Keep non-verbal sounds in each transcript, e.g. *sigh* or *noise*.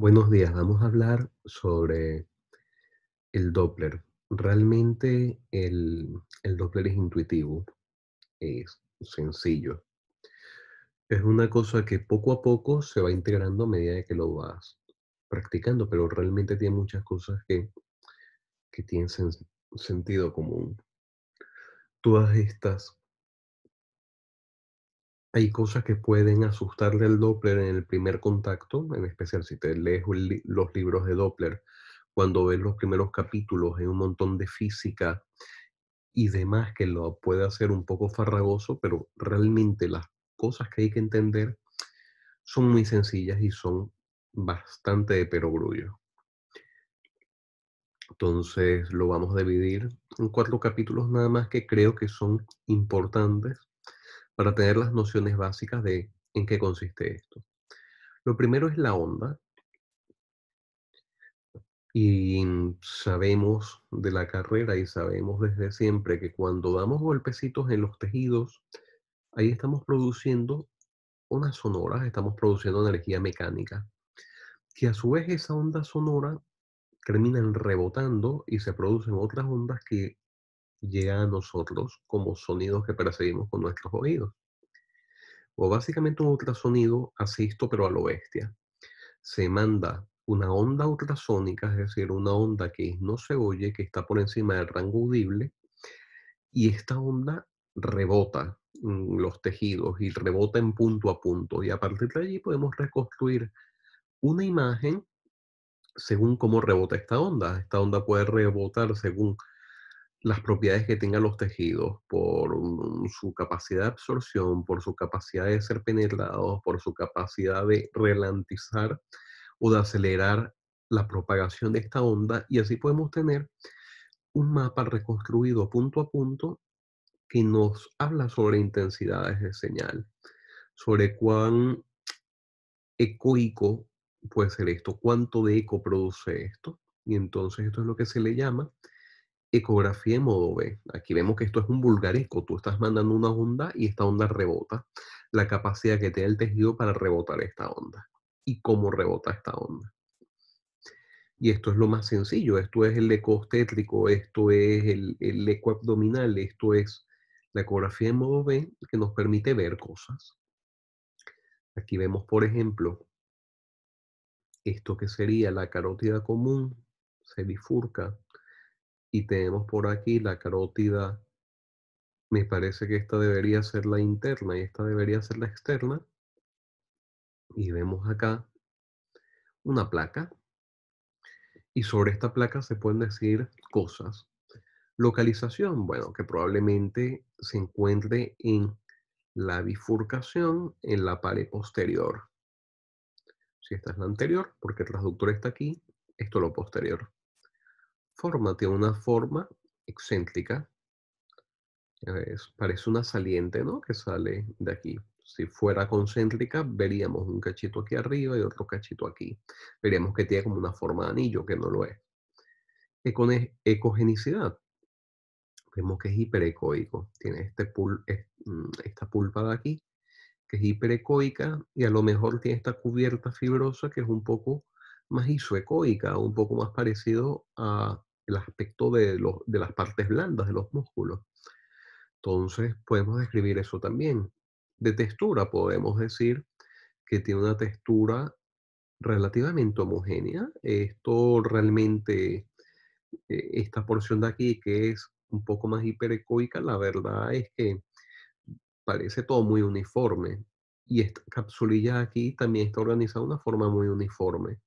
Buenos días, vamos a hablar sobre el Doppler. Realmente el, Doppler es intuitivo, es sencillo. Es una cosa que poco a poco se va integrando a medida que lo vas practicando, pero realmente tiene muchas cosas que, tienen sentido común. Todas estas hay cosas que pueden asustarle al Doppler en el primer contacto, en especial si te lees los libros de Doppler, cuando ves los primeros capítulos, hay un montón de física y demás que lo puede hacer un poco farragoso, pero realmente las cosas que hay que entender son muy sencillas y son bastante de perogrullo. Entonces lo vamos a dividir en cuatro capítulos nada más que creo que son importantes para tener las nociones básicas de en qué consiste esto. Lo primero es la onda. Y sabemos de la carrera y sabemos desde siempre que cuando damos golpecitos en los tejidos, ahí estamos produciendo unas sonoras, estamos produciendo energía mecánica, que a su vez esa onda sonora terminan rebotando y se producen otras ondas que llega a nosotros como sonidos que percibimos con nuestros oídos. O básicamente un ultrasonido asisto pero a lo bestia. Se manda una onda ultrasónica, es decir, una onda que no se oye, que está por encima del rango audible, y esta onda rebota los tejidos y rebota en punto a punto. Y a partir de allí podemos reconstruir una imagen según cómo rebota esta onda. Esta onda puede rebotar según las propiedades que tengan los tejidos, por su capacidad de absorción, por su capacidad de ser penetrados, por su capacidad de relantizar o de acelerar la propagación de esta onda y así podemos tener un mapa reconstruido punto a punto que nos habla sobre intensidades de señal, sobre cuán ecoico puede ser esto, cuánto de eco produce esto. Y entonces esto es lo que se le llama ecografía en modo B. Aquí vemos que esto es un vulgaresco. Tú estás mandando una onda y esta onda rebota. La capacidad que tiene el tejido para rebotar esta onda. Y cómo rebota esta onda. Y esto es lo más sencillo. Esto es el ecoobstétrico, esto es el, el abdominal. esto es la ecografía en modo B que nos permite ver cosas. Aquí vemos, por ejemplo, esto que sería la carótida común, se bifurca, y tenemos por aquí la carótida. Me parece que esta debería ser la interna y esta debería ser la externa. Y vemos acá una placa. Y sobre esta placa se pueden decir cosas. Localización, bueno, que probablemente se encuentre en la bifurcación en la pared posterior. Si esta es la anterior, porque el transductor está aquí, esto es lo posterior forma, tiene una forma excéntrica. Eh, parece una saliente, ¿no? Que sale de aquí. Si fuera concéntrica, veríamos un cachito aquí arriba y otro cachito aquí. Veríamos que tiene como una forma de anillo, que no lo es. con ecogenicidad. Vemos que es hiperecoico. Tiene este mm, esta pulpa de aquí, que es hiperecoica, y a lo mejor tiene esta cubierta fibrosa que es un poco más isoecoica, un poco más parecido a el aspecto de, las partes blandas de los músculos. Entonces podemos describir eso también. De textura podemos decir que tiene una textura relativamente homogénea. Esto realmente, eh, esta porción de aquí que es un poco más hiperecoica, la verdad es que parece todo muy uniforme. Y esta capsulilla aquí también está organizada de una forma muy uniforme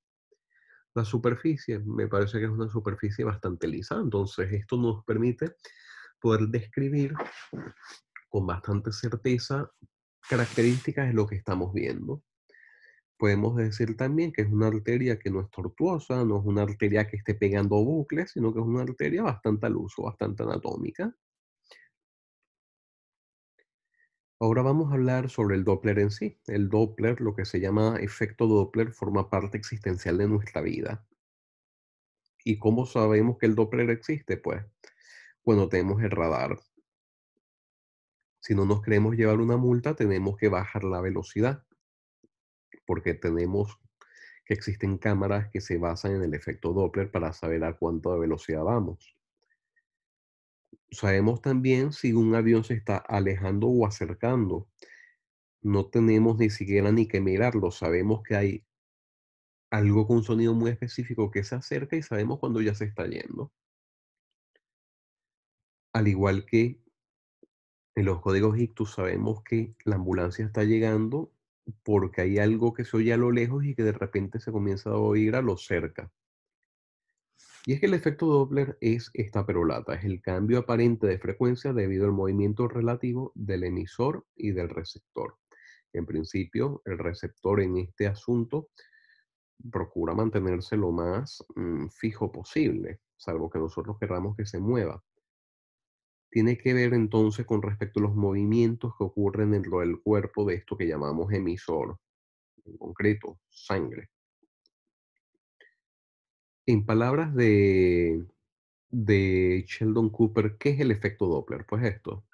la superficie, me parece que es una superficie bastante lisa, entonces esto nos permite poder describir con bastante certeza características de lo que estamos viendo. Podemos decir también que es una arteria que no es tortuosa, no es una arteria que esté pegando bucles, sino que es una arteria bastante al uso, bastante anatómica. Ahora vamos a hablar sobre el Doppler en sí. El Doppler, lo que se llama efecto Doppler, forma parte existencial de nuestra vida. ¿Y cómo sabemos que el Doppler existe? Pues cuando tenemos el radar. Si no nos queremos llevar una multa, tenemos que bajar la velocidad, porque tenemos que existen cámaras que se basan en el efecto Doppler para saber a cuánta velocidad vamos sabemos también si un avión se está alejando o acercando. No tenemos ni siquiera ni que mirarlo. Sabemos que hay algo con un sonido muy específico que se acerca y sabemos cuando ya se está yendo. Al igual que en los códigos ICTU sabemos que la ambulancia está llegando porque hay algo que se oye a lo lejos y que de repente se comienza a oír a lo cerca. Y es que el efecto Doppler es esta perolata, es el cambio aparente de frecuencia debido al movimiento relativo del emisor y del receptor. En principio, el receptor en este asunto procura mantenerse lo más mm, fijo posible, salvo que nosotros queramos que se mueva. Tiene que ver entonces con respecto a los movimientos que ocurren dentro del cuerpo de esto que llamamos emisor, en concreto, sangre. En palabras de, de Sheldon Cooper, ¿qué es el efecto Doppler? Pues esto.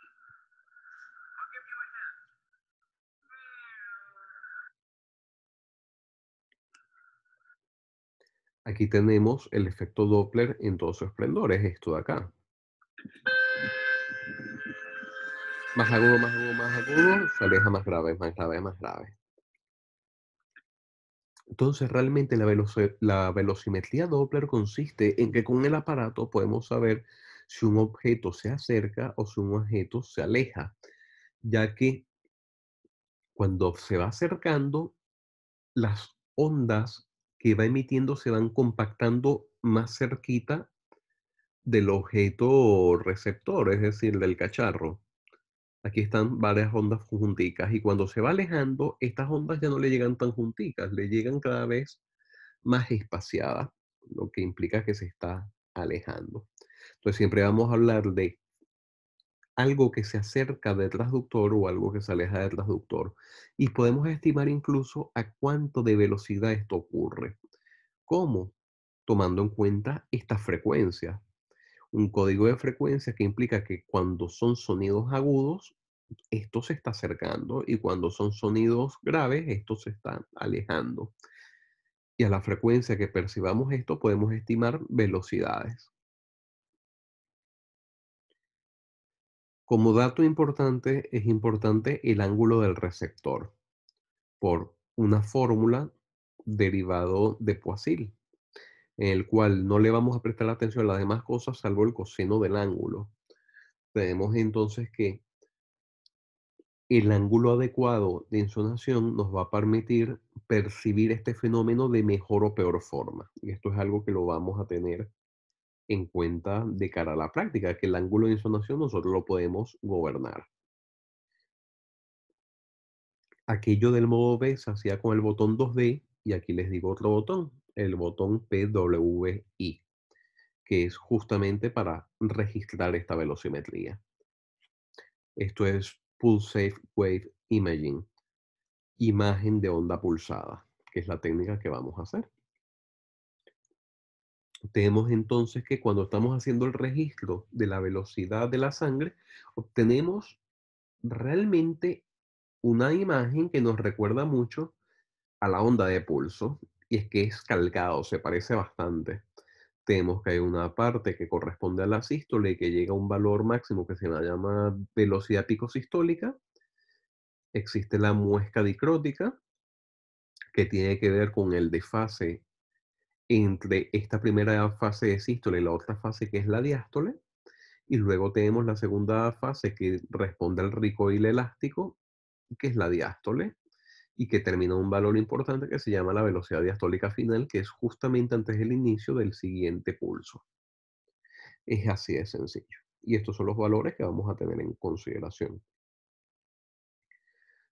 Aquí tenemos el efecto Doppler en todo su esplendor, es esto de acá. Más agudo, más agudo, más agudo, se aleja más grave, más grave, más grave. Entonces, realmente la, velocimetría Doppler consiste en que con el aparato podemos saber si un objeto se acerca o si un objeto se aleja, ya que cuando se va acercando, las ondas que va emitiendo se van compactando más cerquita del objeto receptor, es decir, del cacharro. Aquí están varias ondas junticas y cuando se va alejando, estas ondas ya no le llegan tan junticas, le llegan cada vez más espaciadas, lo que implica que se está alejando. Entonces siempre vamos a hablar de algo que se acerca del transductor o algo que se aleja del transductor. Y podemos estimar incluso a cuánto de velocidad esto ocurre. ¿Cómo? Tomando en cuenta estas frecuencias un código de frecuencia que implica que cuando son sonidos agudos, esto se está acercando y cuando son sonidos graves, esto se está alejando. Y a la frecuencia que percibamos esto podemos estimar velocidades. Como dato importante, es importante el ángulo del receptor por una fórmula derivado de Poisson en el cual no le vamos a prestar atención a las demás cosas salvo el coseno del ángulo. Tenemos entonces que el ángulo adecuado de insonación nos va a permitir percibir este fenómeno de mejor o peor forma. Y esto es algo que lo vamos a tener en cuenta de cara a la práctica, que el ángulo de insonación nosotros lo podemos gobernar. Aquello del modo B se hacía con el botón 2D y aquí les digo otro botón, el botón PWI, que es justamente para registrar esta velocimetría. Esto es pulse Wave Imaging, imagen de onda pulsada, que es la técnica que vamos a hacer. Tenemos entonces que cuando estamos haciendo el registro de la velocidad de la sangre, obtenemos realmente una imagen que nos recuerda mucho a la onda de pulso y es que es calcado, se parece bastante. Tenemos que hay una parte que corresponde a la sístole que llega a un valor máximo que se la llama velocidad picosistólica. Existe la muesca dicrótica, que tiene que ver con el desfase entre esta primera fase de sístole y la otra fase que es la diástole. Y luego tenemos la segunda fase que responde al recoil elástico, que es la diástole y que termina un valor importante que se llama la velocidad diastólica final, que es justamente antes del inicio del siguiente pulso. Es así de sencillo. Y estos son los valores que vamos a tener en consideración.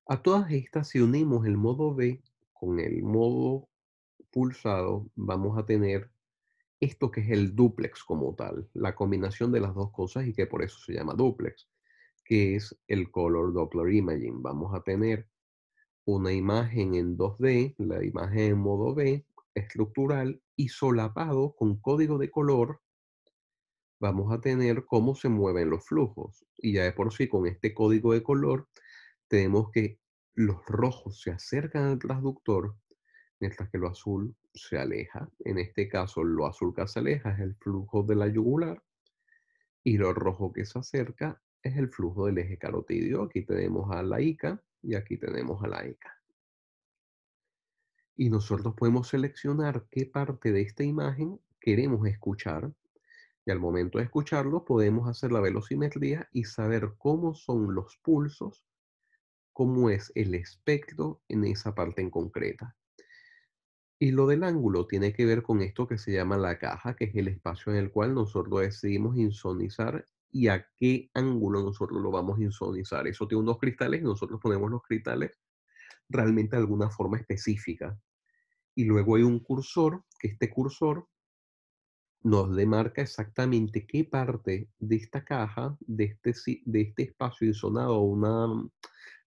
A todas estas, si unimos el modo B con el modo pulsado, vamos a tener esto que es el duplex como tal, la combinación de las dos cosas y que por eso se llama duplex, que es el color Doppler imaging. Vamos a tener una imagen en 2D, la imagen en modo B, estructural y solapado con código de color, vamos a tener cómo se mueven los flujos. Y ya de por sí, con este código de color, tenemos que los rojos se acercan al transductor, mientras que lo azul se aleja. En este caso, lo azul que se aleja es el flujo de la yugular y lo rojo que se acerca es el flujo del eje carotidio. Aquí tenemos a la ICA y aquí tenemos a la ECA. Y nosotros podemos seleccionar qué parte de esta imagen queremos escuchar y al momento de escucharlo podemos hacer la velocimetría y saber cómo son los pulsos, cómo es el espectro en esa parte en concreta. Y lo del ángulo tiene que ver con esto que se llama la caja, que es el espacio en el cual nosotros decidimos insonizar y a qué ángulo nosotros lo vamos a insonizar. Eso tiene unos cristales nosotros ponemos los cristales realmente de alguna forma específica. Y luego hay un cursor, que este cursor nos demarca exactamente qué parte de esta caja, de este, de este espacio insonado a,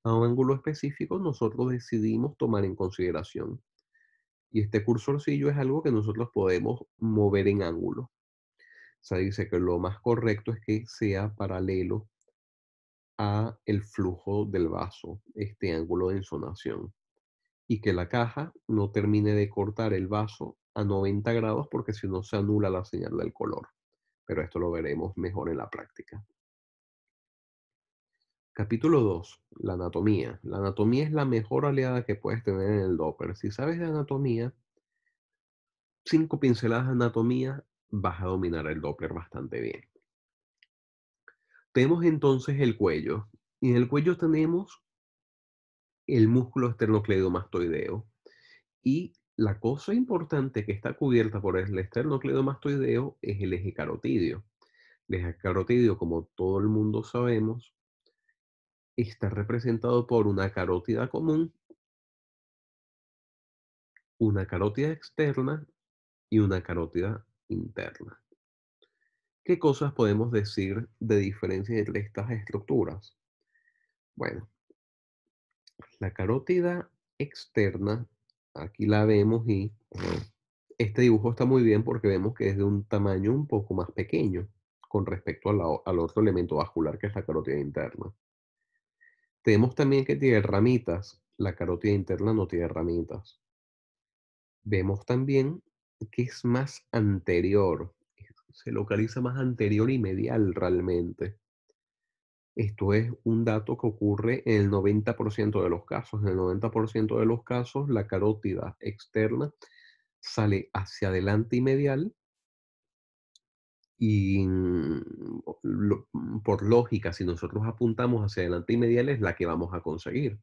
a un ángulo específico, nosotros decidimos tomar en consideración. Y este cursorcillo es algo que nosotros podemos mover en ángulo. Se dice que lo más correcto es que sea paralelo a el flujo del vaso, este ángulo de insonación. Y que la caja no termine de cortar el vaso a 90 grados porque si no se anula la señal del color. Pero esto lo veremos mejor en la práctica. Capítulo 2. La anatomía. La anatomía es la mejor aliada que puedes tener en el Doppler. Si sabes de anatomía, cinco pinceladas de anatomía vas a dominar el Doppler bastante bien. Tenemos entonces el cuello. Y en el cuello tenemos el músculo esternocleidomastoideo. Y la cosa importante que está cubierta por el esternocleidomastoideo es el eje carotidio. El eje carotidio, como todo el mundo sabemos, está representado por una carótida común, una carótida externa y una carótida interna. ¿Qué cosas podemos decir de diferencia entre estas estructuras? Bueno, la carótida externa, aquí la vemos y este dibujo está muy bien porque vemos que es de un tamaño un poco más pequeño con respecto al otro elemento vascular que es la carótida interna. Tenemos también que tiene ramitas, la carótida interna no tiene ramitas. Vemos también que es más anterior, se localiza más anterior y medial realmente. Esto es un dato que ocurre en el 90% de los casos. En el 90% de los casos, la carótida externa sale hacia adelante y medial. Y mm, mm, por lógica, si nosotros apuntamos hacia adelante y medial es la que vamos a conseguir.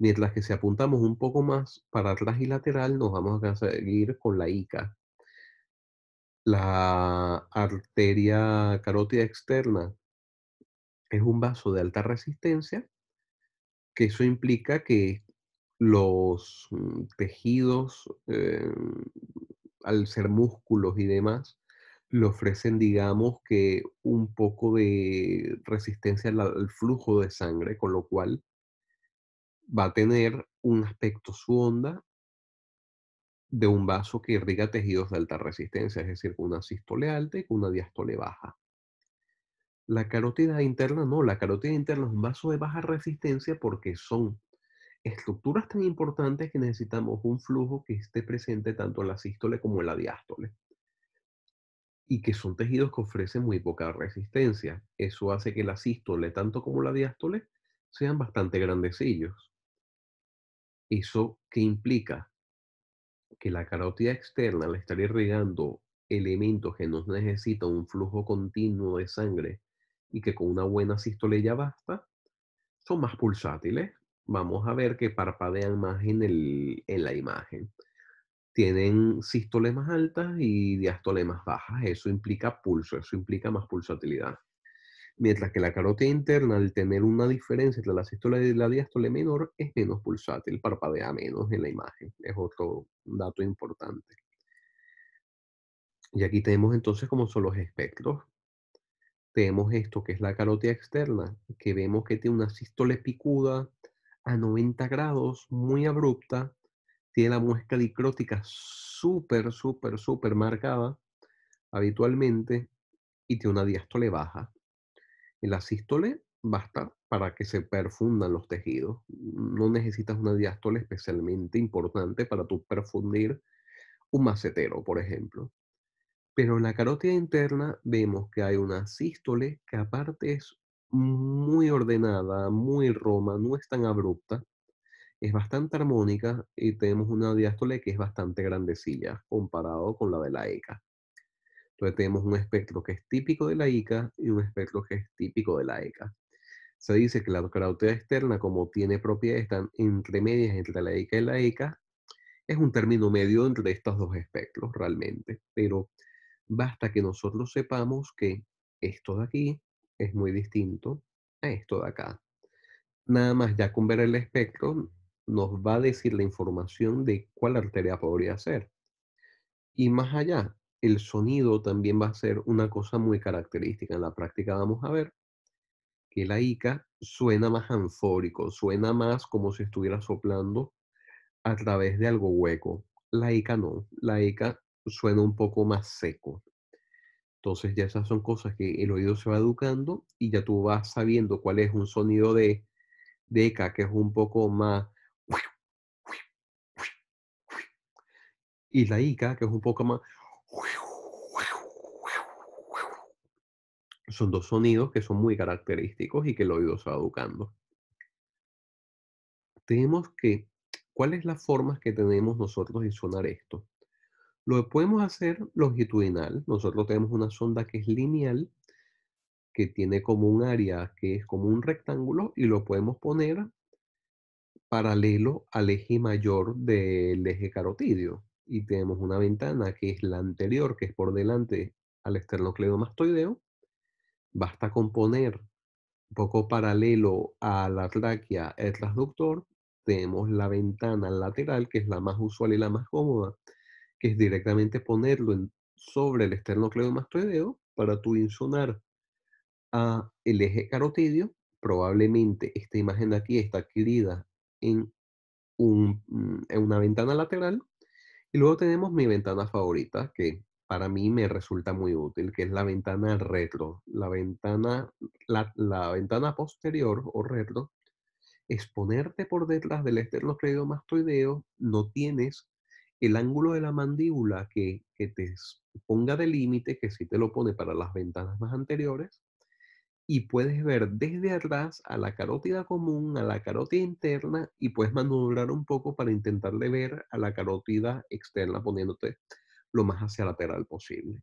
Mientras que si apuntamos un poco más para atrás y lateral, nos vamos a seguir con la ICA. La arteria carótida externa es un vaso de alta resistencia, que eso implica que los mm, tejidos, eh, al ser músculos y demás, le ofrecen, digamos, que un poco de resistencia al, flujo de sangre, con lo cual va a tener un aspecto su onda de un vaso que irriga tejidos de alta resistencia, es decir, con una sístole alta y con una diástole baja. La carótida interna no, la carótida interna es un vaso de baja resistencia porque son estructuras tan importantes que necesitamos un flujo que esté presente tanto en la sístole como en la diástole. Y que son tejidos que ofrecen muy poca resistencia. Eso hace que la sístole, tanto como la diástole, sean bastante grandecillos. ¿Eso qué implica? Que la carótida externa, le estaría irrigando elementos que no necesitan un flujo continuo de sangre y que con una buena sístole ya basta, son más pulsátiles. Vamos a ver que parpadean más en, en la imagen. Tienen sístoles más altas y diástoles más bajas. Eso implica pulso, eso implica más pulsatilidad mientras que la carótida interna, al tener una diferencia entre la sístole y la diástole menor, es menos pulsátil, parpadea menos en la imagen. Es otro dato importante. Y aquí tenemos entonces como son los espectros. Tenemos esto que es la carótida externa, que vemos que tiene una sístole picuda a 90 grados, muy abrupta, tiene la muesca dicrótica súper, súper, súper marcada habitualmente y tiene una diástole baja la sístole basta para que se perfundan los tejidos. No necesitas una diástole especialmente importante para tu perfundir un macetero, por ejemplo. Pero en la carótida interna vemos que hay una sístole que aparte es muy ordenada, muy roma, no es tan abrupta, es bastante armónica y tenemos una diástole que es bastante grandecilla comparado con la de la ECA. Entonces tenemos un espectro que es típico de la ICA y un espectro que es típico de la ECA. Se dice que la carotea externa, como tiene propiedades entre medias entre la ICA y la ECA, es un término medio entre estos dos espectros realmente. Pero basta que nosotros sepamos que esto de aquí es muy distinto a esto de acá. Nada más ya con ver el espectro nos va a decir la información de cuál arteria podría ser. Y más allá, el sonido también va a ser una cosa muy característica. En la práctica vamos a ver que la ICA suena más anfórico, suena más como si estuviera soplando a través de algo hueco. La ICA no, la ICA suena un poco más seco. Entonces ya esas son cosas que el oído se va educando y ya tú vas sabiendo cuál es un sonido de, de que es un poco más... Y la ICA que es un poco más... son dos sonidos que son muy característicos y que el oído se va educando. Tenemos que, ¿cuáles las formas que tenemos nosotros de sonar esto? Lo podemos hacer longitudinal. Nosotros tenemos una sonda que es lineal, que tiene como un área que es como un rectángulo y lo podemos poner paralelo al eje mayor del eje carotidio. Y tenemos una ventana que es la anterior, que es por delante al esternocleidomastoideo, Basta con poner un poco paralelo a la tráquea el transductor, tenemos la ventana lateral, que es la más usual y la más cómoda, que es directamente ponerlo sobre el esternocleidomastoideo para tu insonar a el eje carotidio. Probablemente esta imagen de aquí está adquirida en, mm, en una ventana lateral. Y luego tenemos mi ventana favorita, que para mí me resulta muy útil, que es la ventana retro. La ventana, la, ventana posterior o retro, ponerte por detrás del esternocleidomastoideo, no tienes el ángulo de la mandíbula que, te ponga de límite, que sí te lo pone para las ventanas más anteriores, y puedes ver desde atrás a la carótida común, a la carótida interna, y puedes maniobrar un poco para intentarle ver a la carótida externa, poniéndote lo más hacia lateral posible.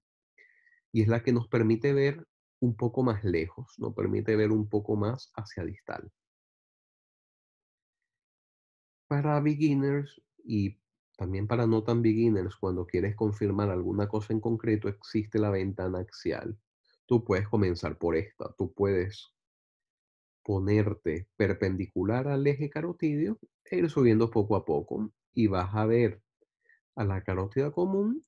Y es la que nos permite ver un poco más lejos, nos permite ver un poco más hacia distal. Para beginners y también para no tan beginners, cuando quieres confirmar alguna cosa en concreto, existe la ventana axial. Tú puedes comenzar por esta, tú puedes ponerte perpendicular al eje carotidio e ir subiendo poco a poco y vas a ver a la carótida común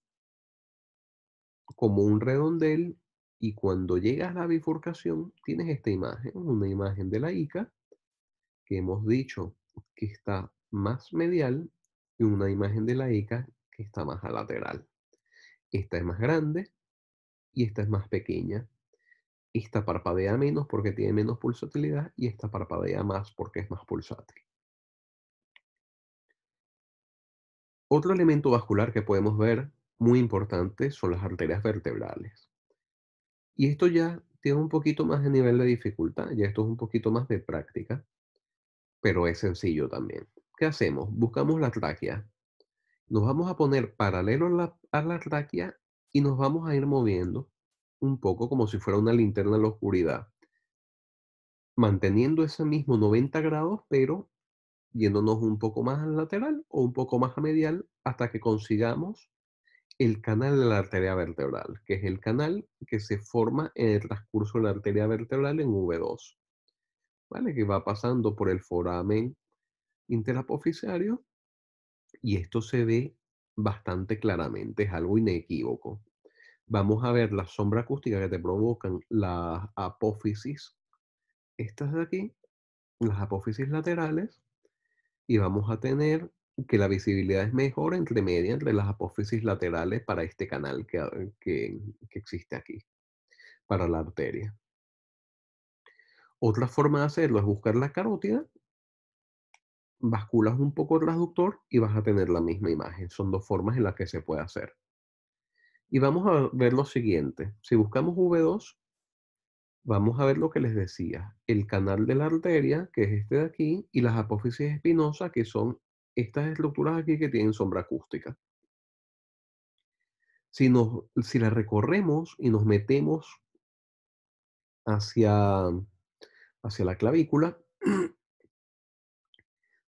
como un redondel y cuando llegas a la bifurcación tienes esta imagen, una imagen de la ICA que hemos dicho que está más medial y una imagen de la ICA que está más a lateral. Esta es más grande y esta es más pequeña. Esta parpadea menos porque tiene menos pulsatilidad y esta parpadea más porque es más pulsátil. Otro elemento vascular que podemos ver muy importante son las arterias vertebrales. Y esto ya tiene un poquito más de nivel de dificultad, ya esto es un poquito más de práctica, pero es sencillo también. ¿Qué hacemos? Buscamos la tráquea. Nos vamos a poner paralelo a la, tráquea y nos vamos a ir moviendo un poco como si fuera una linterna en la oscuridad, manteniendo ese mismo 90 grados, pero yéndonos un poco más al lateral o un poco más a medial hasta que consigamos el canal de la arteria vertebral, que es el canal que se forma en el transcurso de la arteria vertebral en V2, ¿vale? Que va pasando por el foramen interapoficiario y esto se ve bastante claramente, es algo inequívoco. Vamos a ver la sombra acústica que te provocan las apófisis, estas de aquí, las apófisis laterales, y vamos a tener que la visibilidad es mejor entre media, entre las apófisis laterales para este canal eh, que, que, existe aquí, para la arteria. Otra forma de hacerlo es buscar la carótida, basculas un poco el transductor y vas a tener la misma imagen. Son dos formas en las que se puede hacer. Y vamos a ver lo siguiente. Si buscamos V2, vamos a ver lo que les decía. El canal de la arteria, que es este de aquí, y las apófisis espinosas, que son estas estructuras aquí que tienen sombra acústica. Si, nos, si la recorremos y nos metemos hacia, hacia la clavícula, *clears throat*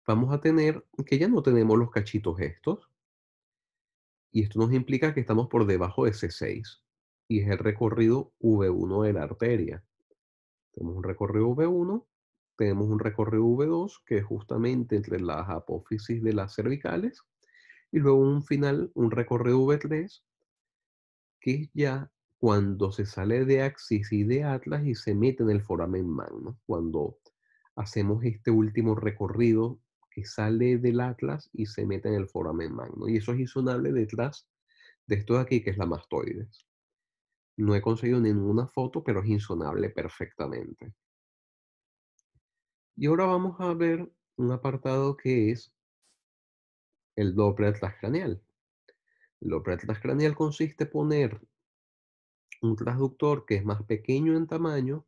vamos a tener que ya no tenemos los cachitos estos. Y esto nos implica que estamos por debajo de C6. Y es el recorrido V1 de la arteria. Tenemos un recorrido V1 tenemos un recorrido V2 que es justamente entre las apófisis de las cervicales y luego un final, un recorrido V3 que es ya cuando se sale de axis y de atlas y se mete en el foramen magno, cuando hacemos este último recorrido que sale del atlas y se mete en el foramen magno. Y eso es insonable detrás de esto de aquí, que es la mastoides. No he conseguido ninguna foto, pero es insonable perfectamente. Y ahora vamos a ver un apartado que es el Doppler transcraneal. El Doppler transcraneal consiste en poner un transductor que es más pequeño en tamaño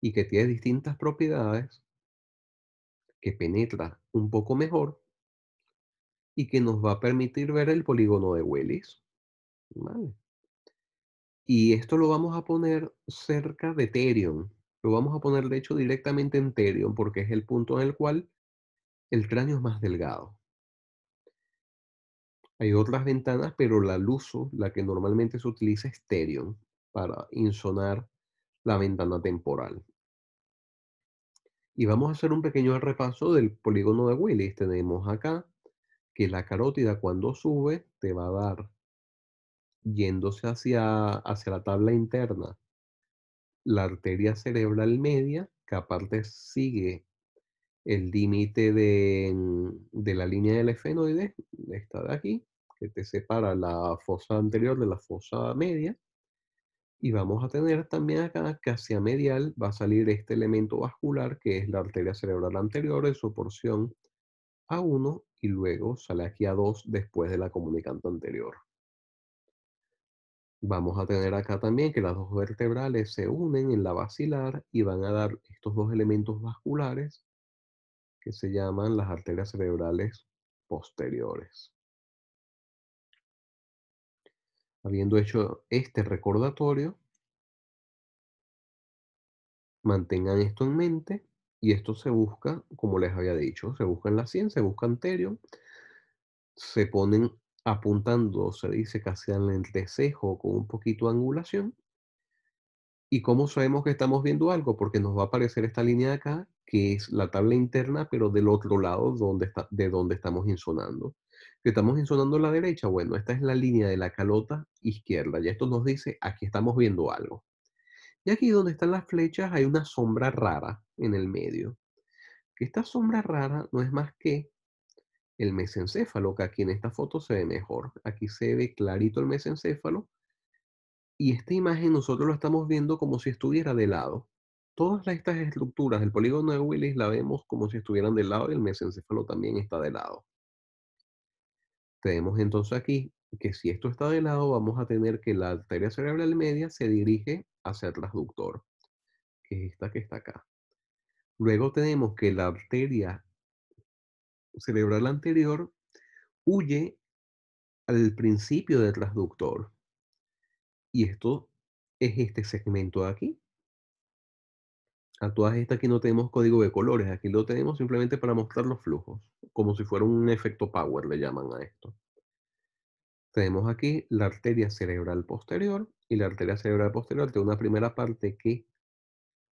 y que tiene distintas propiedades, que penetra un poco mejor y que nos va a permitir ver el polígono de Willis. Y esto lo vamos a poner cerca de terion lo vamos a poner de hecho directamente en Therion porque es el punto en el cual el cráneo es más delgado. Hay otras ventanas, pero la Luso, la que normalmente se utiliza es Therion para insonar la ventana temporal. Y vamos a hacer un pequeño repaso del polígono de Willis. Tenemos acá que la carótida cuando sube te va a dar, yéndose hacia, hacia la tabla interna la arteria cerebral media, que aparte sigue el límite de, mm, la línea del efenoide, esta de aquí, que te separa la fosa anterior de la fosa media. Y vamos a tener también acá que hacia medial va a salir este elemento vascular que es la arteria cerebral anterior en su porción A1 y luego sale aquí A2 después de la comunicante anterior. Vamos a tener acá también que las dos vertebrales se unen en la basilar y van a dar estos dos elementos vasculares que se llaman las arterias cerebrales posteriores. Habiendo hecho este recordatorio, mantengan esto en mente y esto se busca, como les había dicho, se busca en la ciencia, se busca anterior, se ponen apuntando, se dice casi al entrecejo con un poquito de angulación. ¿Y cómo sabemos que estamos viendo algo? Porque nos va a aparecer esta línea de acá, que es la tabla interna, pero del otro lado donde está, de donde estamos insonando. Que estamos insonando la derecha, bueno, esta es la línea de la calota izquierda. Y esto nos dice, aquí estamos viendo algo. Y aquí donde están las flechas hay una sombra rara en el medio. Que esta sombra rara no es más que el mesencéfalo, que aquí en esta foto se ve mejor. Aquí se ve clarito el mesencéfalo. Y esta imagen nosotros lo estamos viendo como si estuviera de lado. Todas estas estructuras del polígono de Willis la vemos como si estuvieran de lado y el mesencéfalo también está de lado. Tenemos entonces aquí que si esto está de lado, vamos a tener que la arteria cerebral media se dirige hacia el transductor, que es esta que está acá. Luego tenemos que la arteria cerebral anterior huye al principio del transductor. Y esto es este segmento de aquí. A todas estas aquí no tenemos código de colores, aquí lo tenemos simplemente para mostrar los flujos, como si fuera un efecto power le llaman a esto. Tenemos aquí la arteria cerebral posterior, y la arteria cerebral posterior tiene una primera parte que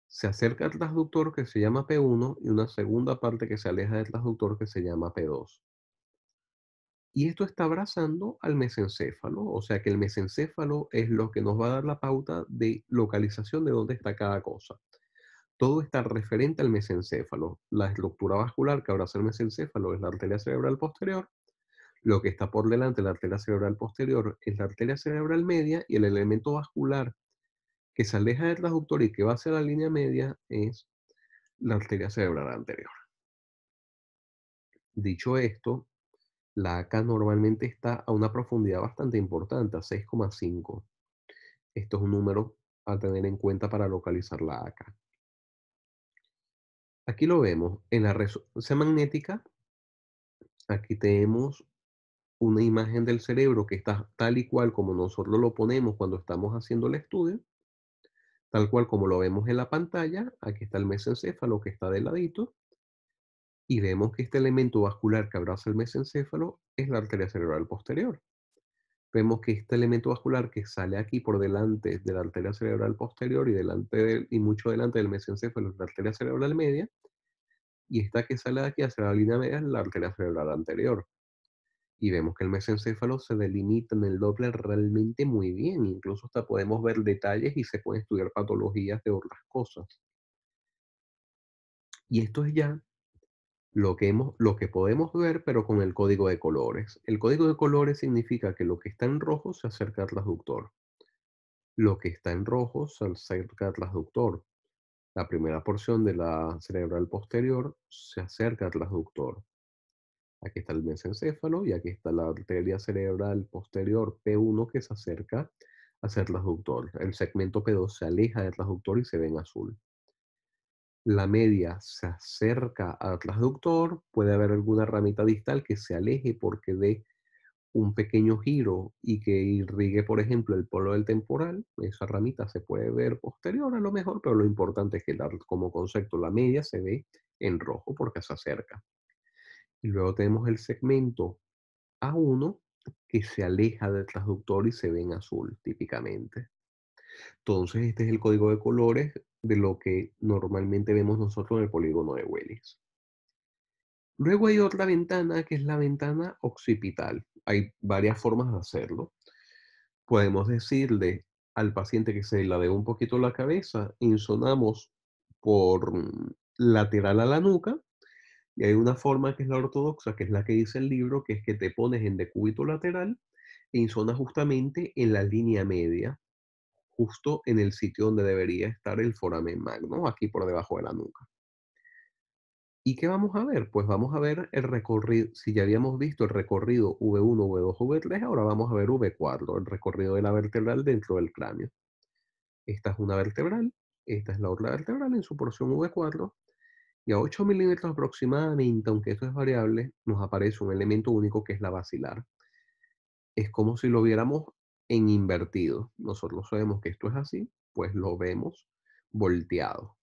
se acerca al transductor que se llama P1 y una segunda parte que se aleja del transductor que se llama P2. Y esto está abrazando al mesencéfalo, o sea que el mesencéfalo es lo que nos va a dar la pauta de localización de dónde está cada cosa. Todo está referente al mesencéfalo. La estructura vascular que abraza el mesencéfalo es la arteria cerebral posterior. Lo que está por delante de la arteria cerebral posterior es la arteria cerebral media y el elemento vascular que se aleja del transductor y que va hacia la línea media es la arteria cerebral anterior. Dicho esto, la ACA normalmente está a una profundidad bastante importante, a 6,5. Esto es un número a tener en cuenta para localizar la ACA. Aquí lo vemos, en la resonancia magnética, aquí tenemos una imagen del cerebro que está tal y cual como nosotros lo ponemos cuando estamos haciendo el estudio, tal cual como lo vemos en la pantalla, aquí está el mesencéfalo que está del ladito, y vemos que este elemento vascular que abraza el mesencéfalo es la arteria cerebral posterior. Vemos que este elemento vascular que sale aquí por delante de la arteria cerebral posterior y, delante y mucho delante del mesencéfalo es la arteria cerebral media, y esta que sale de aquí hacia la línea media es la arteria cerebral anterior y vemos que el mesencéfalo se delimita en el Doppler realmente muy bien. Incluso hasta podemos ver detalles y se puede estudiar patologías de otras cosas. Y esto es ya lo que, lo que podemos ver, pero con el código de colores. El código de colores significa que lo que está en rojo se acerca al transductor. Lo que está en rojo se acerca al transductor. La primera porción de la cerebral posterior se acerca al transductor Aquí está el mesencéfalo y aquí está la arteria cerebral posterior P1 que se acerca hacia el transductor. El segmento P2 se aleja del transductor y se ve en azul. La media se acerca al transductor, puede haber alguna ramita distal que se aleje porque dé un pequeño giro y que irrigue, por ejemplo, el polo del temporal. Esa ramita se puede ver posterior a lo mejor, pero lo importante es que como concepto la media se ve en rojo porque se acerca. Y luego tenemos el segmento A1 que se aleja del transductor y se ve en azul típicamente. Entonces, este es el código de colores de lo que normalmente vemos nosotros en el polígono de Willis. Luego hay otra ventana que es la ventana occipital. Hay varias formas de hacerlo. Podemos decirle al paciente que se de un poquito la cabeza, insonamos por lateral a la nuca y hay una forma que es la ortodoxa, que es la que dice el libro, que es que te pones en decúbito lateral e zona justamente en la línea media, justo en el sitio donde debería estar el foramen magno, aquí por debajo de la nuca. ¿Y qué vamos a ver? Pues vamos a ver el recorrido, si ya habíamos visto el recorrido V1, V2, V3, ahora vamos a ver V4, el recorrido de la vertebral dentro del cráneo. Esta es una vertebral, esta es la otra vertebral en su porción V4, y a 8 milímetros aproximadamente, aunque esto es variable, nos aparece un elemento único que es la vacilar. Es como si lo viéramos en invertido. Nosotros sabemos que esto es así, pues lo vemos volteado.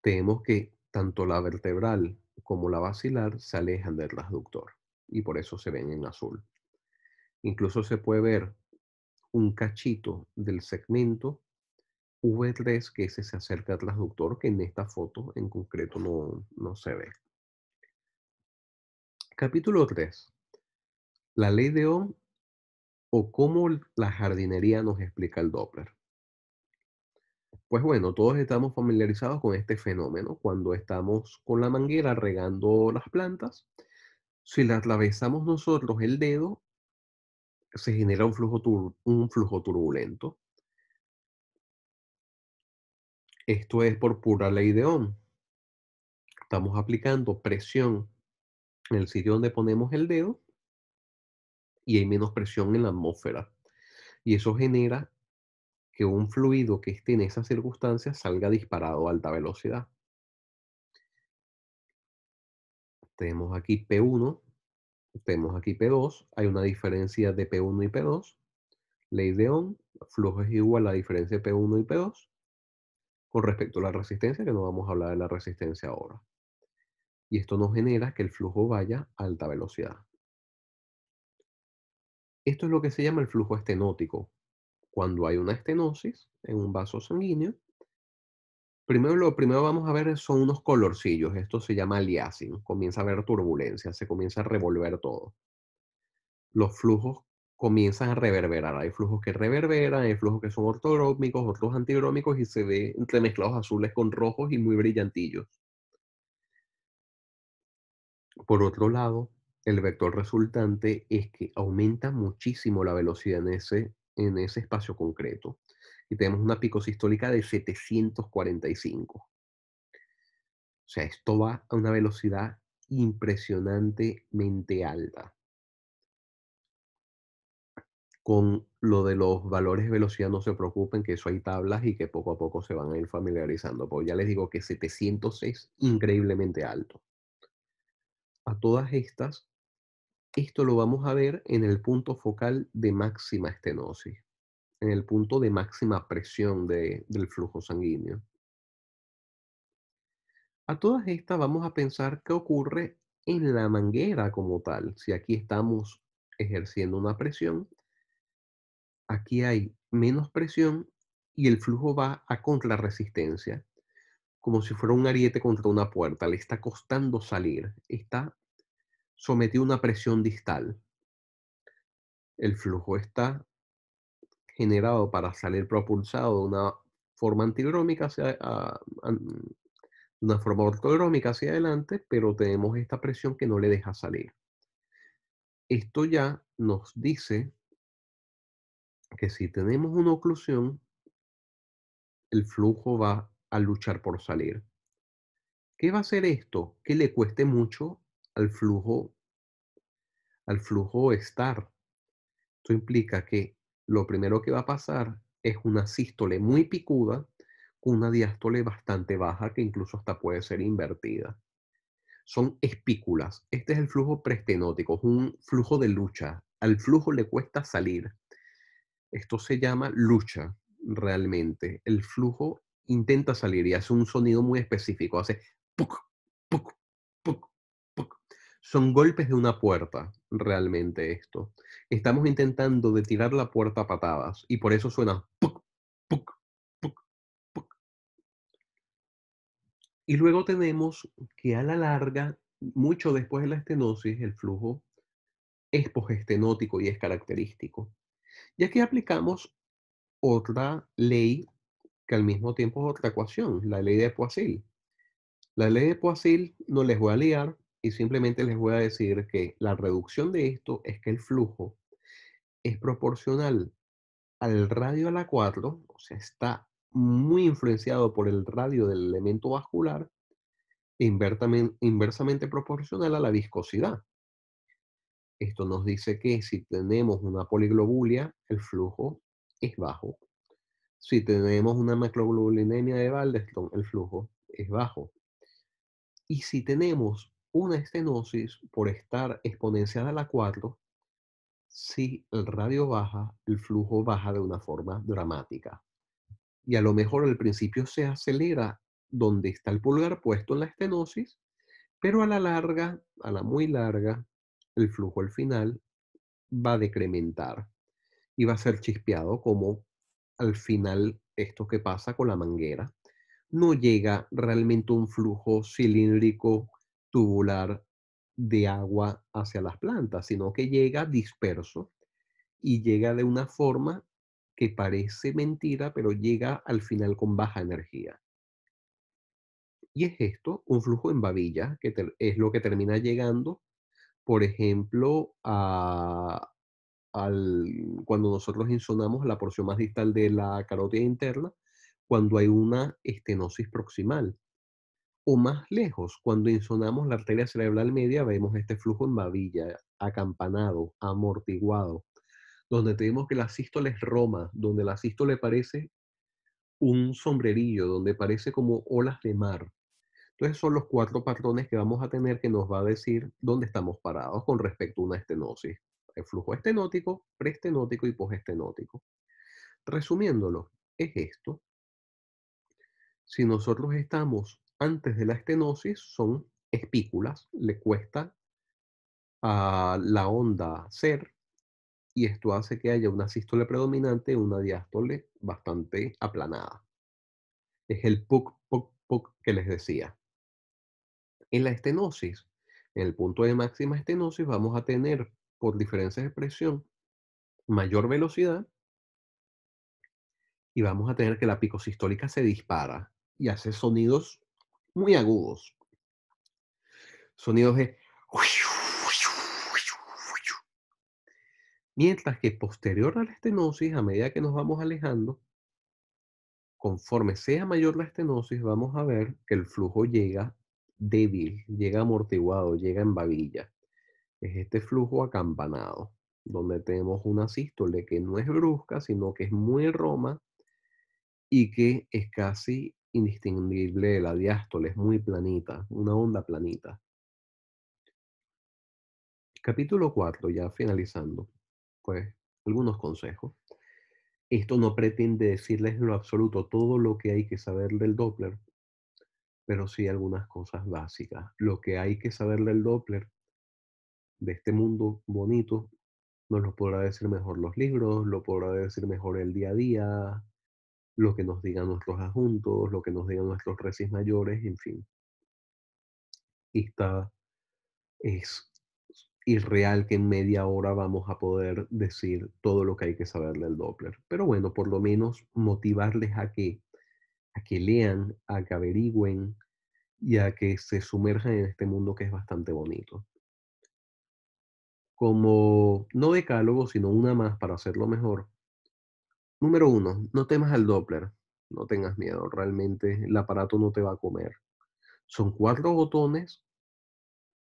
Tenemos que tanto la vertebral como la vacilar se alejan del transductor y por eso se ven en azul. Incluso se puede ver un cachito del segmento V3, que ese se acerca al transductor, que en esta foto en concreto no, se ve. Capítulo 3. La ley de Ohm o cómo la jardinería nos explica el Doppler. Pues bueno, todos estamos familiarizados con este fenómeno cuando estamos con la manguera regando las plantas. Si la atravesamos nosotros el dedo, se genera un flujo, un flujo turbulento. Esto es por pura ley de Ohm. Estamos aplicando presión en el sitio donde ponemos el dedo y hay menos presión en la atmósfera. Y eso genera que un fluido que esté en esas circunstancias salga disparado a alta velocidad. Tenemos aquí P1, tenemos aquí P2, hay una diferencia de P1 y P2, ley de Ohm, flujo es igual a la diferencia de P1 y P2, respecto a la resistencia, que no vamos a hablar de la resistencia ahora. Y esto nos genera que el flujo vaya a alta velocidad. Esto es lo que se llama el flujo estenótico. Cuando hay una estenosis en un vaso sanguíneo, primero lo primero vamos a ver son unos colorcillos. Esto se llama aliasing. Comienza a haber turbulencia, se comienza a revolver todo. Los flujos comienzan a reverberar. Hay flujos que reverberan, hay flujos que son ortogrómicos, otros antigrómicos y se ve entremezclados azules con rojos y muy brillantillos. Por otro lado, el vector resultante es que aumenta muchísimo la velocidad en ese, en ese espacio concreto. Y tenemos una picosistólica de 745. O sea, esto va a una velocidad impresionantemente alta con lo de los valores de velocidad no se preocupen, que eso hay tablas y que poco a poco se van a ir familiarizando. Pues ya les digo que 700 es increíblemente alto. A todas estas, esto lo vamos a ver en el punto focal de máxima estenosis, en el punto de máxima presión del flujo sanguíneo. A todas estas vamos a pensar qué ocurre en la manguera como tal, si aquí estamos ejerciendo una presión aquí hay menos presión y el flujo va a contra resistencia, como si fuera un ariete contra una puerta. Le está costando salir, está sometido a una presión distal. El flujo está generado para salir propulsado de una forma ortodrómica ah, una forma ortogrómica hacia adelante, pero tenemos esta presión que no le deja salir. Esto ya nos dice que si tenemos una oclusión, el flujo va a luchar por salir. ¿Qué va a hacer esto? Que le cueste mucho al flujo, al flujo estar. Esto implica que lo primero que va a pasar es una sístole muy picuda con una diástole bastante baja que incluso hasta puede ser invertida. Son espículas. Este es el flujo prestenótico, es un flujo de lucha. Al flujo le cuesta salir. Esto se llama lucha realmente. El flujo intenta salir y hace un sonido muy específico. Hace puc, puc, puc, Son golpes de una puerta realmente esto. Estamos intentando de tirar la puerta a patadas y por eso suena Y luego tenemos que a la larga, mucho después de la estenosis, el flujo es posestenótico y es característico. Y aquí aplicamos otra ley que al mismo tiempo es otra ecuación, la ley de Poisson. La ley de Poisson no les voy a liar y simplemente les voy a decir que la reducción de esto es que el flujo es proporcional al radio a la 4, o sea, está muy influenciado por el radio del elemento vascular, inversamente proporcional a la viscosidad. Esto nos dice que si tenemos una poliglobulia, el flujo es bajo. Si tenemos una macroglobulinemia de Waldenstrom el flujo es bajo. Y si tenemos una estenosis por estar exponenciada a la 4, si el radio baja, el flujo baja de una forma dramática. Y a lo mejor al principio se acelera donde está el pulgar puesto en la estenosis, pero a la larga, a la muy larga, el flujo al final va a decrementar y va a ser chispeado como al final esto que pasa con la manguera. No llega realmente un flujo cilíndrico tubular de agua hacia las plantas, sino que llega disperso y llega de una forma que parece mentira, pero llega al final con baja energía. Y es esto, un flujo en babilla, que es lo que termina llegando por ejemplo, al, cuando nosotros insonamos la porción más distal de la carótida interna, cuando hay una estenosis proximal. O más lejos, cuando insonamos la arteria cerebral media, vemos este flujo en babilla, acampanado, amortiguado, donde tenemos que la sístole es roma, donde la sístole parece un sombrerillo, donde parece como olas de mar. Entonces son los cuatro patrones que vamos a tener que nos va a decir dónde estamos parados con respecto a una estenosis. El eh, flujo estenótico, preestenótico y postestenótico. Resumiéndolo, es esto. Si nosotros estamos antes de la estenosis, son espículas, le cuesta a la onda ser y esto hace que haya una sístole predominante y una diástole bastante aplanada. Es el puc, puc, puc que les decía. En la estenosis, en el punto de máxima estenosis, vamos a tener por diferencia de presión mayor velocidad y vamos a tener que la picosistólica se dispara y hace sonidos muy agudos. Sonidos de... Mientras que posterior a la estenosis, a medida que nos vamos alejando, conforme sea mayor la estenosis, vamos a ver que el flujo llega débil, llega amortiguado, llega en babilla. Es este flujo acampanado, donde tenemos una sístole que no es brusca, sino que es muy roma y que es casi indistinguible de la diástole, es muy planita, una onda planita. Capítulo 4, ya finalizando, pues algunos consejos. Esto no pretende decirles en lo absoluto todo lo que hay que saber del Doppler, pero sí algunas cosas básicas. Lo que hay que saber del Doppler, de este mundo bonito, nos lo podrá decir mejor los libros, lo podrá decir mejor el día a día, lo que nos digan nuestros adjuntos, lo que nos digan nuestros recis mayores, en fin. Y está, es irreal que en media hora vamos a poder decir todo lo que hay que saber del Doppler. Pero bueno, por lo menos motivarles a que a que lean, a que averigüen y a que se sumerjan en este mundo que es bastante bonito. Como no decálogo, sino una más para hacerlo mejor. Número uno, no temas al Doppler, no tengas miedo, realmente el aparato no te va a comer. Son cuatro botones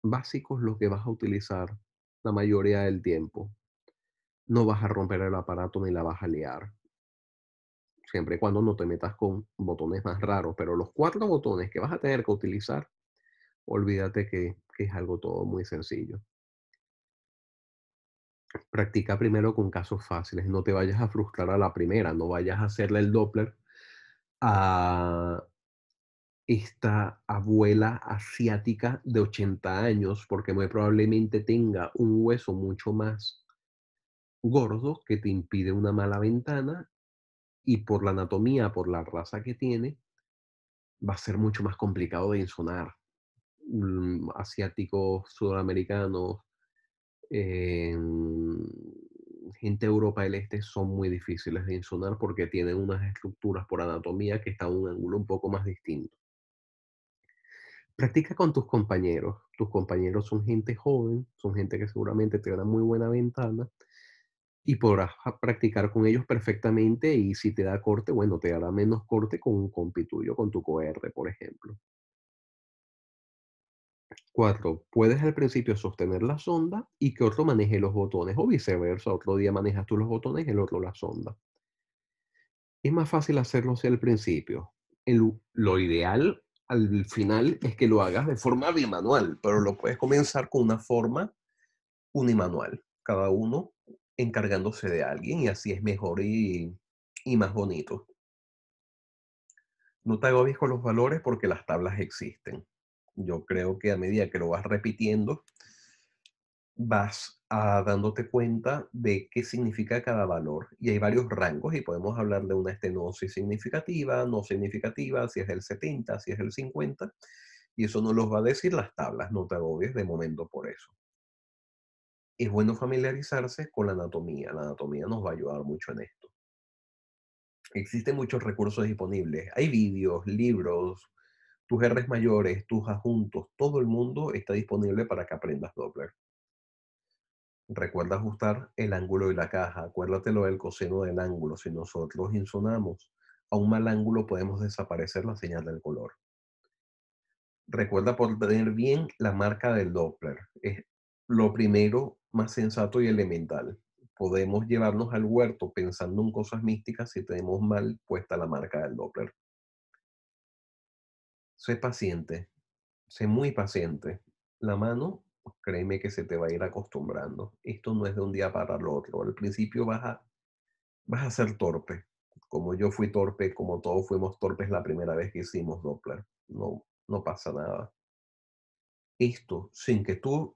básicos los que vas a utilizar la mayoría del tiempo. No vas a romper el aparato ni la vas a liar siempre y cuando no te metas con botones más raros, pero los cuatro botones que vas a tener que utilizar, olvídate que, es algo todo muy sencillo. Practica primero con casos fáciles, no te vayas a frustrar a la primera, no vayas a hacerle el Doppler a esta abuela asiática de 80 años, porque muy probablemente tenga un hueso mucho más gordo que te impide una mala ventana y por la anatomía, por la raza que tiene, va a ser mucho más complicado de insonar. Mm, asiáticos, sudamericanos, em, gente de Europa del Este son muy difíciles de insonar porque tienen unas estructuras por anatomía que están a un ángulo un poco más distinto. Practica con tus compañeros. Tus compañeros son gente joven, son gente que seguramente te una muy buena ventana y podrás practicar con ellos perfectamente y si te da corte, bueno, te dará menos corte con un compituyo, con tu coerre, por ejemplo. Cuatro, puedes al principio sostener la sonda y que otro maneje los botones o viceversa, otro día manejas tú los botones y el otro la sonda. Es más fácil hacerlo si al principio. El, lo ideal al final es que lo hagas de forma bimanual, pero lo puedes comenzar con una forma unimanual. Cada uno encargándose de alguien y así es mejor y, más bonito. No te agobies con los valores porque las tablas existen. Yo creo que a medida que lo vas repitiendo, vas a ah, dándote cuenta de qué significa cada valor. Y hay varios rangos y podemos hablar de una estenosis significativa, no significativa, si es el 70, si es el 50. Y eso no los va a decir las tablas, no te agobies de momento por eso es bueno familiarizarse con la anatomía. La anatomía nos va a ayudar mucho en esto. Existen muchos recursos disponibles. Hay vídeos, libros, tus R's mayores, tus adjuntos, todo el mundo está disponible para que aprendas Doppler. Recuerda ajustar el ángulo de la caja. Acuérdatelo del coseno del ángulo. Si nosotros insonamos a un mal ángulo, podemos desaparecer la señal del color. Recuerda por tener bien la marca del Doppler. Es lo primero más sensato y elemental. Podemos llevarnos al huerto pensando en cosas místicas si tenemos mal puesta la marca del Doppler. Sé paciente, sé muy paciente. La mano, créeme que se te va a ir acostumbrando. Esto no es de un día para el otro. Al principio vas a, vas a ser torpe, como yo fui torpe, como todos fuimos torpes la primera vez que hicimos Doppler. No, no pasa nada. Esto, sin que tú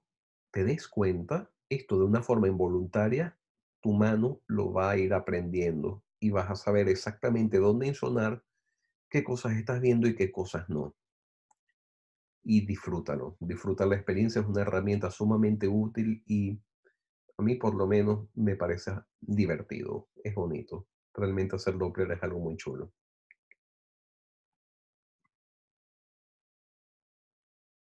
te des cuenta, esto de una forma involuntaria, tu mano lo va a ir aprendiendo y vas a saber exactamente dónde sonar, qué cosas estás viendo y qué cosas no. Y disfrútalo, disfruta la experiencia, es una herramienta sumamente útil y a mí por lo menos me parece divertido, es bonito. Realmente hacer Doppler es algo muy chulo.